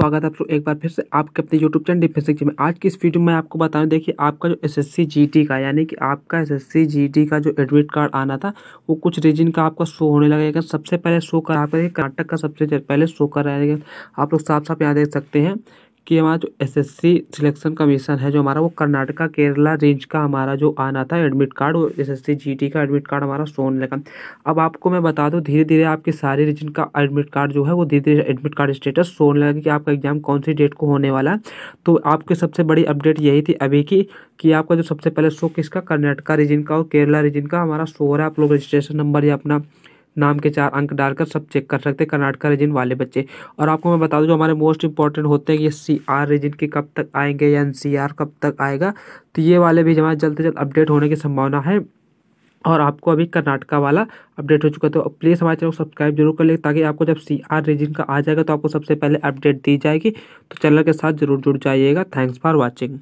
स्वागत है आप एक बार फिर से आपके अपने यूट्यूब चैनल डिफेंस में आज की इस वीडियो में आपको बता देखिए आपका जो एसएससी जीटी का यानी कि आपका एसएससी जीटी का जो एडमिट कार्ड आना था वो कुछ रीजन का आपका शो होने लगेगा सबसे पहले शो कर आपका कर्नाटक का सबसे पहले शो कर रहेगा आप लोग साफ साफ यहाँ देख सकते हैं कि हमारा जो एसएससी सिलेक्शन कमीशन है जो हमारा वो कर्नाटका केरला रेंज का हमारा जो आना था एडमिट कार्ड वो जी टी का एडमिट कार्ड हमारा सोन लगा अब आपको मैं बता दूँ धीरे धीरे आपके सारे रीजन का एडमिट कार्ड जो है वो धीरे धीरे एडमिट कार्ड स्टेटस सोन लगा कि आपका एग्जाम कौन सी डेट को होने वाला है तो आपकी सबसे बड़ी अपडेट यही थी अभी की कि आपका जो सबसे पहले शो किसका कर्नाटका रीजन का और केरला रीजन का हमारा शो हो रहा है आप लोग रजिस्ट्रेशन नंबर या अपना नाम के चार अंक डालकर सब चेक कर सकते हैं कर्नाटका रीजन वाले बच्चे और आपको मैं बता दूँ जो हमारे मोस्ट इंपॉर्टेंट होते हैं ये सी आर रीजन के कब तक आएंगे या एन सी आर कब तक आएगा तो ये वाले भी हमारे जल्द से जल्द अपडेट होने की संभावना है और आपको अभी कर्नाटका वाला अपडेट हो चुका है तो प्लीज़ हमारे चैनल को सब्सक्राइब जरूर कर लें ताकि आपको जब सी आर रीजन का आ जाएगा तो आपको सबसे पहले अपडेट दी जाएगी तो चैनल के साथ जरूर जुड़ जाइएगा थैंक्स फॉर वॉचिंग